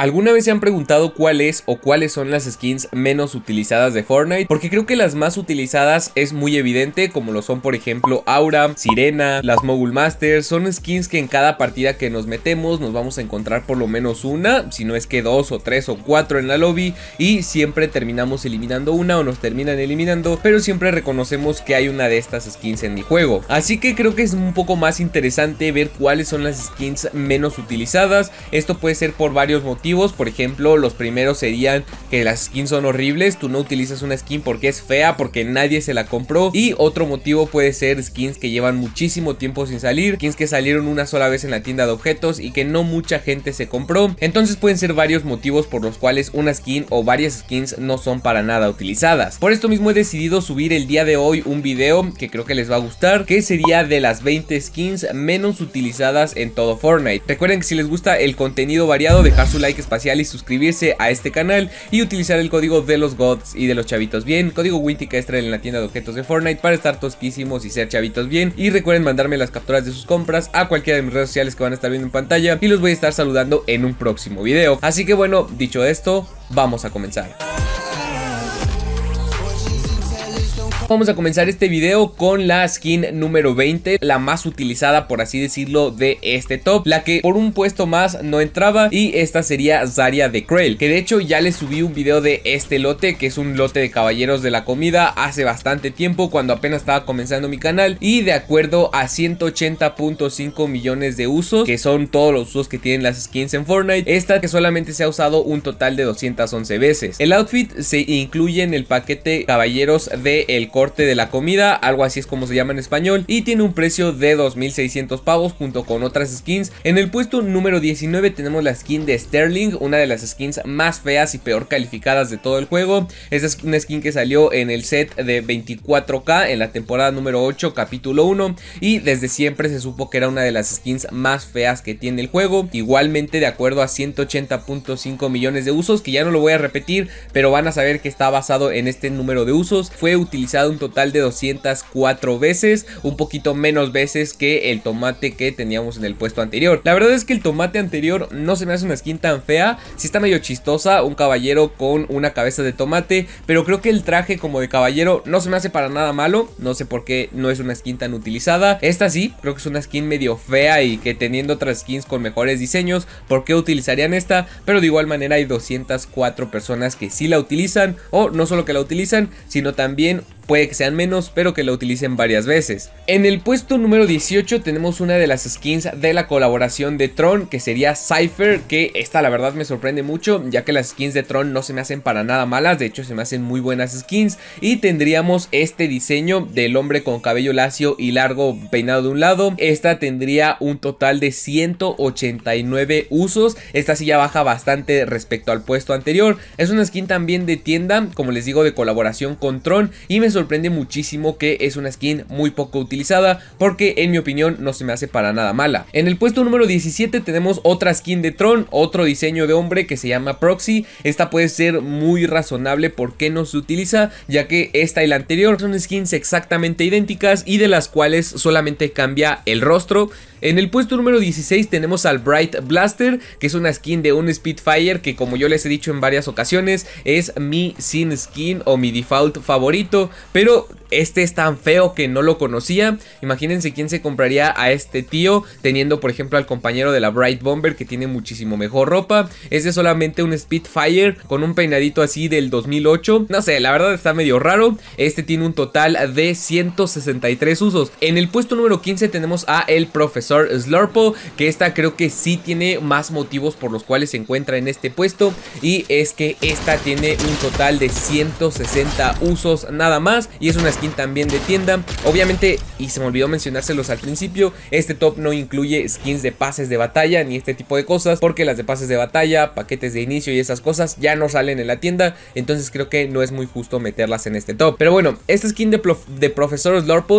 ¿Alguna vez se han preguntado cuáles o cuáles son las skins menos utilizadas de Fortnite? Porque creo que las más utilizadas es muy evidente, como lo son por ejemplo Aura, Sirena, las Mogul Masters, son skins que en cada partida que nos metemos nos vamos a encontrar por lo menos una, si no es que dos o tres o cuatro en la lobby y siempre terminamos eliminando una o nos terminan eliminando, pero siempre reconocemos que hay una de estas skins en mi juego. Así que creo que es un poco más interesante ver cuáles son las skins menos utilizadas, esto puede ser por varios motivos por ejemplo, los primeros serían que las skins son horribles, tú no utilizas una skin porque es fea, porque nadie se la compró y otro motivo puede ser skins que llevan muchísimo tiempo sin salir, skins que salieron una sola vez en la tienda de objetos y que no mucha gente se compró, entonces pueden ser varios motivos por los cuales una skin o varias skins no son para nada utilizadas. Por esto mismo he decidido subir el día de hoy un video que creo que les va a gustar, que sería de las 20 skins menos utilizadas en todo Fortnite. Recuerden que si les gusta el contenido variado, dejar su like espacial y suscribirse a este canal y utilizar el código de los gods y de los chavitos bien, código Winty en la tienda de objetos de Fortnite para estar tosquísimos y ser chavitos bien y recuerden mandarme las capturas de sus compras a cualquiera de mis redes sociales que van a estar viendo en pantalla y los voy a estar saludando en un próximo video. Así que bueno, dicho esto, vamos a comenzar. Vamos a comenzar este video con la skin número 20, la más utilizada por así decirlo de este top, la que por un puesto más no entraba y esta sería Zarya de Krell, que de hecho ya les subí un video de este lote, que es un lote de caballeros de la comida hace bastante tiempo cuando apenas estaba comenzando mi canal y de acuerdo a 180.5 millones de usos, que son todos los usos que tienen las skins en Fortnite, esta que solamente se ha usado un total de 211 veces. El outfit se incluye en el paquete caballeros de el de la comida, algo así es como se llama en español, y tiene un precio de 2.600 pavos junto con otras skins. En el puesto número 19 tenemos la skin de Sterling, una de las skins más feas y peor calificadas de todo el juego. Esta es una skin que salió en el set de 24K en la temporada número 8, capítulo 1, y desde siempre se supo que era una de las skins más feas que tiene el juego. Igualmente, de acuerdo a 180.5 millones de usos, que ya no lo voy a repetir, pero van a saber que está basado en este número de usos, fue utilizado un total de 204 veces, un poquito menos veces que el tomate que teníamos en el puesto anterior. La verdad es que el tomate anterior no se me hace una skin tan fea, Si está medio chistosa, un caballero con una cabeza de tomate, pero creo que el traje como de caballero no se me hace para nada malo, no sé por qué no es una skin tan utilizada. Esta sí, creo que es una skin medio fea y que teniendo otras skins con mejores diseños, ¿por qué utilizarían esta? Pero de igual manera hay 204 personas que sí la utilizan, o no solo que la utilizan, sino también puede que sean menos, pero que la utilicen varias veces. En el puesto número 18 tenemos una de las skins de la colaboración de Tron, que sería Cypher, que esta la verdad me sorprende mucho, ya que las skins de Tron no se me hacen para nada malas, de hecho se me hacen muy buenas skins, y tendríamos este diseño del hombre con cabello lacio y largo peinado de un lado, esta tendría un total de 189 usos, esta sí ya baja bastante respecto al puesto anterior, es una skin también de tienda, como les digo, de colaboración con Tron, y me sorprende sorprende muchísimo que es una skin muy poco utilizada porque en mi opinión no se me hace para nada mala. En el puesto número 17 tenemos otra skin de Tron, otro diseño de hombre que se llama Proxy. Esta puede ser muy razonable porque no se utiliza ya que esta y la anterior son skins exactamente idénticas y de las cuales solamente cambia el rostro. En el puesto número 16 tenemos al Bright Blaster, que es una skin de un Spitfire que como yo les he dicho en varias ocasiones es mi sin skin o mi default favorito, pero este es tan feo que no lo conocía. Imagínense quién se compraría a este tío, teniendo por ejemplo al compañero de la Bright Bomber que tiene muchísimo mejor ropa. Este es solamente un Spitfire con un peinadito así del 2008. No sé, la verdad está medio raro. Este tiene un total de 163 usos. En el puesto número 15 tenemos a el profesor Slurpo, que esta creo que sí tiene más motivos por los cuales se encuentra en este puesto. Y es que esta tiene un total de 160 usos nada más y es una también de tienda. Obviamente, y se me olvidó mencionárselos al principio, este top no incluye skins de pases de batalla ni este tipo de cosas, porque las de pases de batalla, paquetes de inicio y esas cosas ya no salen en la tienda, entonces creo que no es muy justo meterlas en este top. Pero bueno, esta skin de, de Profesor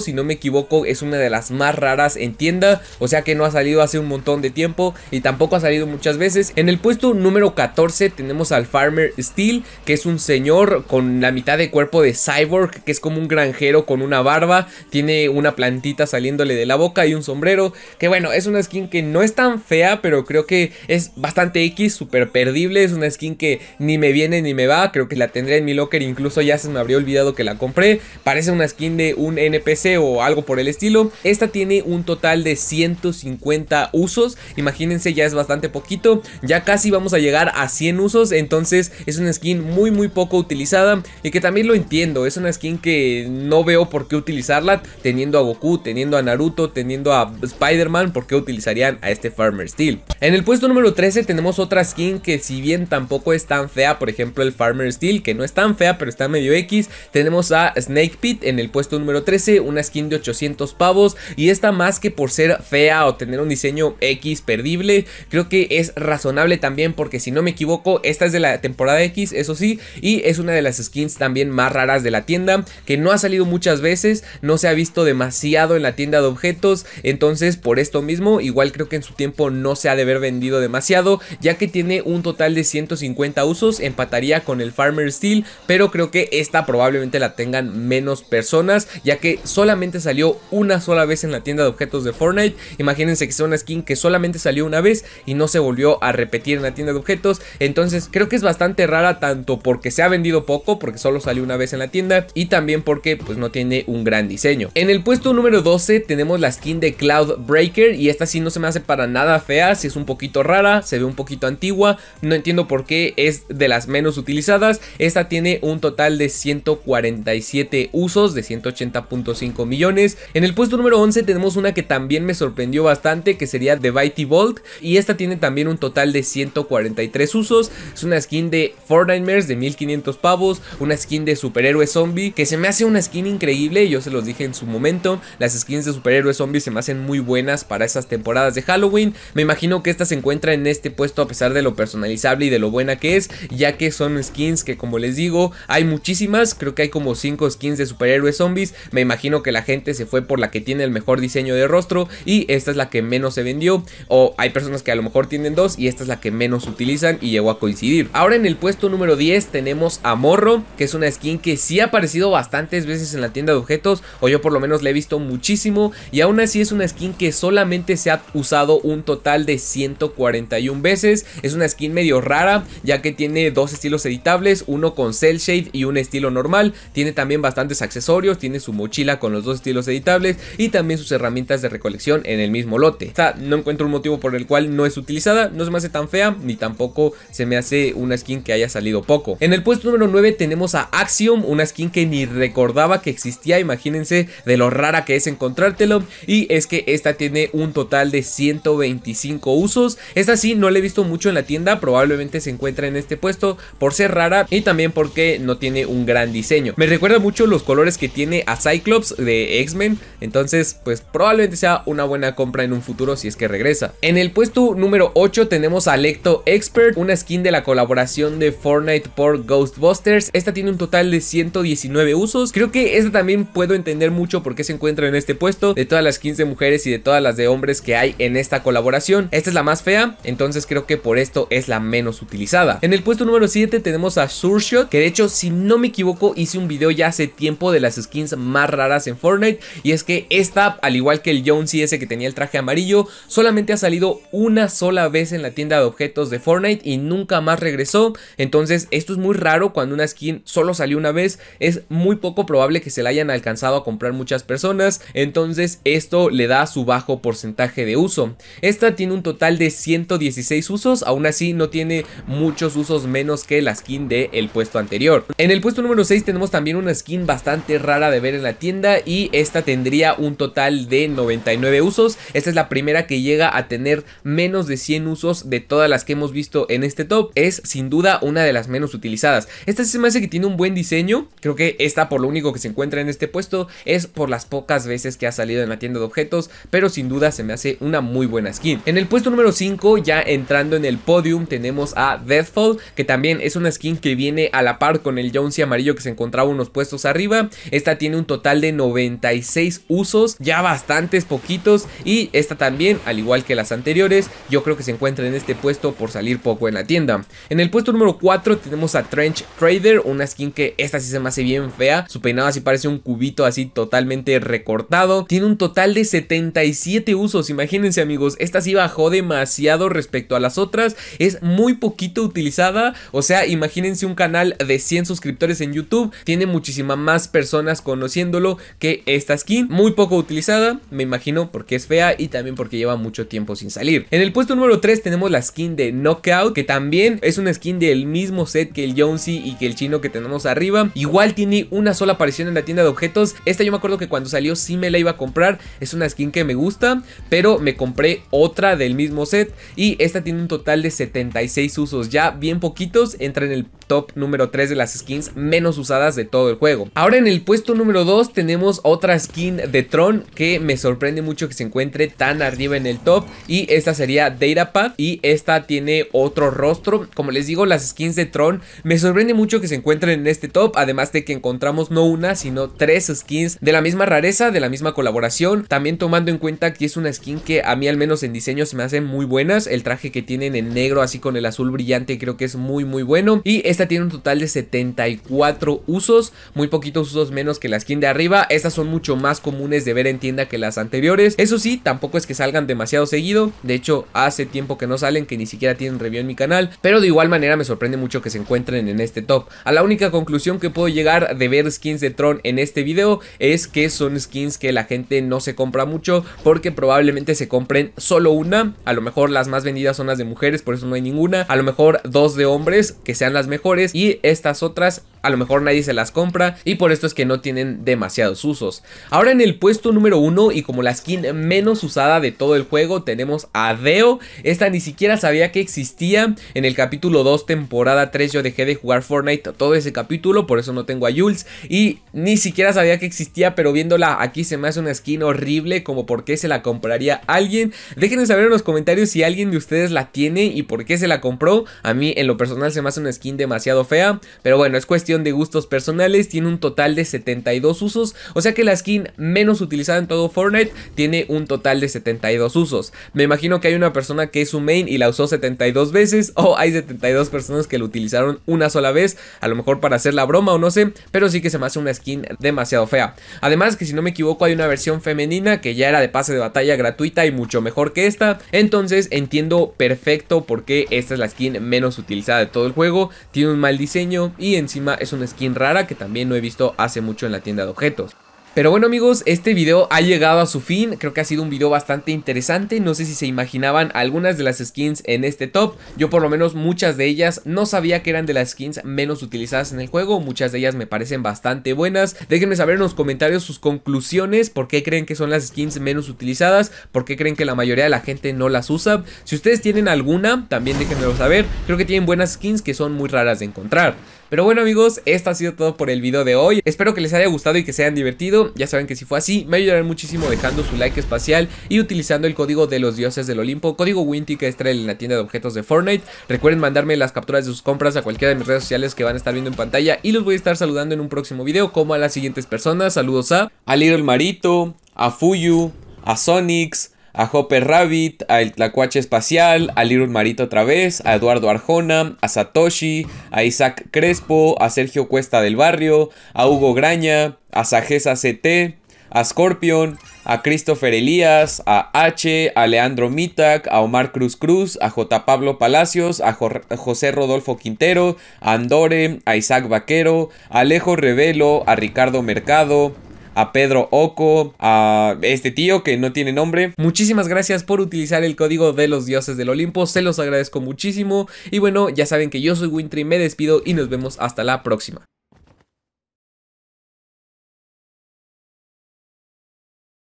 si no me equivoco, es una de las más raras en tienda, o sea que no ha salido hace un montón de tiempo y tampoco ha salido muchas veces. En el puesto número 14 tenemos al Farmer Steel, que es un señor con la mitad de cuerpo de Cyborg, que es como un gran con una barba, tiene una plantita saliéndole de la boca y un sombrero, que bueno, es una skin que no es tan fea, pero creo que es bastante X, súper perdible, es una skin que ni me viene ni me va, creo que la tendré en mi locker, incluso ya se me habría olvidado que la compré, parece una skin de un NPC o algo por el estilo, esta tiene un total de 150 usos, imagínense ya es bastante poquito, ya casi vamos a llegar a 100 usos, entonces es una skin muy muy poco utilizada y que también lo entiendo, es una skin que no veo por qué utilizarla teniendo a Goku, teniendo a Naruto, teniendo a Spider-Man, por qué utilizarían a este Farmer Steel. En el puesto número 13 tenemos otra skin que si bien tampoco es tan fea, por ejemplo el Farmer Steel, que no es tan fea pero está medio X, tenemos a Snake Pit en el puesto número 13, una skin de 800 pavos y esta más que por ser fea o tener un diseño X perdible, creo que es razonable también porque si no me equivoco, esta es de la temporada X, eso sí, y es una de las skins también más raras de la tienda, que no ha salido muchas veces, no se ha visto demasiado en la tienda de objetos, entonces por esto mismo, igual creo que en su tiempo no se ha de haber vendido demasiado, ya que tiene un total de 150 usos, empataría con el Farmer Steel, pero creo que esta probablemente la tengan menos personas, ya que solamente salió una sola vez en la tienda de objetos de Fortnite, imagínense que sea una skin que solamente salió una vez y no se volvió a repetir en la tienda de objetos, entonces creo que es bastante rara tanto porque se ha vendido poco, porque solo salió una vez en la tienda, y también porque pues no tiene un gran diseño. En el puesto número 12 tenemos la skin de Cloud Breaker y esta sí no se me hace para nada fea, si es un poquito rara, se ve un poquito antigua, no entiendo por qué es de las menos utilizadas. Esta tiene un total de 147 usos de 180.5 millones. En el puesto número 11 tenemos una que también me sorprendió bastante que sería de Bitey Bolt y esta tiene también un total de 143 usos. Es una skin de Fortnite de 1500 pavos, una skin de superhéroe zombie que se me hace una skin increíble, yo se los dije en su momento, las skins de superhéroes zombies se me hacen muy buenas para esas temporadas de Halloween, me imagino que esta se encuentra en este puesto a pesar de lo personalizable y de lo buena que es, ya que son skins que como les digo, hay muchísimas, creo que hay como 5 skins de superhéroes zombies, me imagino que la gente se fue por la que tiene el mejor diseño de rostro y esta es la que menos se vendió, o hay personas que a lo mejor tienen dos y esta es la que menos utilizan y llegó a coincidir. Ahora en el puesto número 10 tenemos a Morro, que es una skin que sí ha aparecido bastantes veces en la tienda de objetos, o yo por lo menos la he visto muchísimo, y aún así es una skin que solamente se ha usado un total de 141 veces, es una skin medio rara, ya que tiene dos estilos editables, uno con cel shade y un estilo normal, tiene también bastantes accesorios, tiene su mochila con los dos estilos editables y también sus herramientas de recolección en el mismo lote. sea, no encuentro un motivo por el cual no es utilizada, no se me hace tan fea, ni tampoco se me hace una skin que haya salido poco. En el puesto número 9 tenemos a Axiom, una skin que ni recordó que existía, imagínense de lo rara que es encontrártelo. Y es que esta tiene un total de 125 usos. Esta sí, no la he visto mucho en la tienda, probablemente se encuentra en este puesto por ser rara y también porque no tiene un gran diseño. Me recuerda mucho los colores que tiene a Cyclops de X-Men, entonces pues probablemente sea una buena compra en un futuro si es que regresa. En el puesto número 8 tenemos a Lecto Expert, una skin de la colaboración de Fortnite por Ghostbusters. Esta tiene un total de 119 usos, creo que esta también puedo entender mucho por qué se encuentra en este puesto de todas las skins de mujeres y de todas las de hombres que hay en esta colaboración. Esta es la más fea, entonces creo que por esto es la menos utilizada. En el puesto número 7 tenemos a Surshot, que de hecho si no me equivoco hice un video ya hace tiempo de las skins más raras en Fortnite y es que esta, al igual que el Jones y ese que tenía el traje amarillo, solamente ha salido una sola vez en la tienda de objetos de Fortnite y nunca más regresó. Entonces esto es muy raro cuando una skin solo salió una vez, es muy poco probable que se la hayan alcanzado a comprar muchas personas, entonces esto le da su bajo porcentaje de uso. Esta tiene un total de 116 usos, aún así no tiene muchos usos menos que la skin del el puesto anterior. En el puesto número 6 tenemos también una skin bastante rara de ver en la tienda y esta tendría un total de 99 usos. Esta es la primera que llega a tener menos de 100 usos de todas las que hemos visto en este top. Es sin duda una de las menos utilizadas. Esta se me hace que tiene un buen diseño, creo que esta por lo único que se encuentra en este puesto es por las pocas veces que ha salido en la tienda de objetos, pero sin duda se me hace una muy buena skin. En el puesto número 5, ya entrando en el podium, tenemos a Deathfall, que también es una skin que viene a la par con el Jonesy amarillo que se encontraba unos puestos arriba. Esta tiene un total de 96 usos, ya bastantes poquitos, y esta también, al igual que las anteriores, yo creo que se encuentra en este puesto por salir poco en la tienda. En el puesto número 4 tenemos a Trench Trader, una skin que esta sí se me hace bien fea, su peinado nada si parece un cubito así totalmente recortado. Tiene un total de 77 usos, imagínense amigos, esta sí bajó demasiado respecto a las otras, es muy poquito utilizada, o sea, imagínense un canal de 100 suscriptores en YouTube, tiene muchísimas más personas conociéndolo que esta skin, muy poco utilizada, me imagino porque es fea y también porque lleva mucho tiempo sin salir. En el puesto número 3 tenemos la skin de Knockout, que también es una skin del mismo set que el Jonesy y que el chino que tenemos arriba, igual tiene una sola aparición en la tienda de objetos. Esta yo me acuerdo que cuando salió sí me la iba a comprar. Es una skin que me gusta, pero me compré otra del mismo set. Y esta tiene un total de 76 usos, ya bien poquitos. Entra en el top número 3 de las skins menos usadas de todo el juego. Ahora en el puesto número 2 tenemos otra skin de Tron que me sorprende mucho que se encuentre tan arriba en el top y esta sería Path y esta tiene otro rostro. Como les digo, las skins de Tron me sorprende mucho que se encuentren en este top, además de que encontramos no una, sino tres skins de la misma rareza, de la misma colaboración, también tomando en cuenta que es una skin que a mí al menos en diseño se me hacen muy buenas, el traje que tienen en negro así con el azul brillante creo que es muy muy bueno y es esta tiene un total de 74 usos, muy poquitos usos menos que la skin de arriba. Estas son mucho más comunes de ver en tienda que las anteriores. Eso sí, tampoco es que salgan demasiado seguido. De hecho, hace tiempo que no salen, que ni siquiera tienen review en mi canal. Pero de igual manera me sorprende mucho que se encuentren en este top. A la única conclusión que puedo llegar de ver skins de Tron en este video es que son skins que la gente no se compra mucho porque probablemente se compren solo una. A lo mejor las más vendidas son las de mujeres, por eso no hay ninguna. A lo mejor dos de hombres que sean las mejores y estas otras a lo mejor nadie se las compra y por esto es que no tienen demasiados usos. Ahora en el puesto número 1 y como la skin menos usada de todo el juego tenemos a Deo. Esta ni siquiera sabía que existía. En el capítulo 2 temporada 3 yo dejé de jugar Fortnite todo ese capítulo, por eso no tengo a Jules y ni siquiera sabía que existía, pero viéndola aquí se me hace una skin horrible como por qué se la compraría alguien. Déjenme saber en los comentarios si alguien de ustedes la tiene y por qué se la compró. A mí en lo personal se me hace una skin demasiado fea. Pero bueno, es cuestión de gustos personales. Tiene un total de 72 usos. O sea que la skin menos utilizada en todo Fortnite tiene un total de 72 usos. Me imagino que hay una persona que es su main y la usó 72 veces. O hay 72 personas que lo utilizaron una sola vez. A lo mejor para hacer la broma o no sé. Pero sí que se me hace una skin demasiado fea. Además que si no me equivoco hay una versión femenina que ya era de pase de batalla gratuita y mucho mejor que esta. Entonces entiendo perfecto por qué esta es la skin menos utilizada de todo el juego. Tiene un mal diseño y encima es una skin rara que también no he visto hace mucho en la tienda de objetos. Pero bueno amigos, este video ha llegado a su fin, creo que ha sido un video bastante interesante, no sé si se imaginaban algunas de las skins en este top, yo por lo menos muchas de ellas no sabía que eran de las skins menos utilizadas en el juego, muchas de ellas me parecen bastante buenas, déjenme saber en los comentarios sus conclusiones, por qué creen que son las skins menos utilizadas, por qué creen que la mayoría de la gente no las usa, si ustedes tienen alguna, también déjenmelo saber, creo que tienen buenas skins que son muy raras de encontrar. Pero bueno amigos, esto ha sido todo por el video de hoy. Espero que les haya gustado y que se hayan divertido. Ya saben que si fue así, me ayudarán muchísimo dejando su like espacial y utilizando el código de los dioses del Olimpo, código Winty que está en la tienda de objetos de Fortnite. Recuerden mandarme las capturas de sus compras a cualquiera de mis redes sociales que van a estar viendo en pantalla y los voy a estar saludando en un próximo video como a las siguientes personas. Saludos a, a Little Marito, a Fuyu, a Sonics, a Hopper Rabbit, a El Tlacuache Espacial, a Little Marito otra vez, a Eduardo Arjona, a Satoshi, a Isaac Crespo, a Sergio Cuesta del Barrio, a Hugo Graña, a Sajesa CT, a Scorpion, a Christopher Elías, a H, a Leandro Mitak, a Omar Cruz Cruz, a J. Pablo Palacios, a José Rodolfo Quintero, a Andore, a Isaac Vaquero, a Alejo Revelo, a Ricardo Mercado, a Pedro Oco, a este tío que no tiene nombre. Muchísimas gracias por utilizar el código de los dioses del Olimpo, se los agradezco muchísimo. Y bueno, ya saben que yo soy Wintry, me despido y nos vemos hasta la próxima.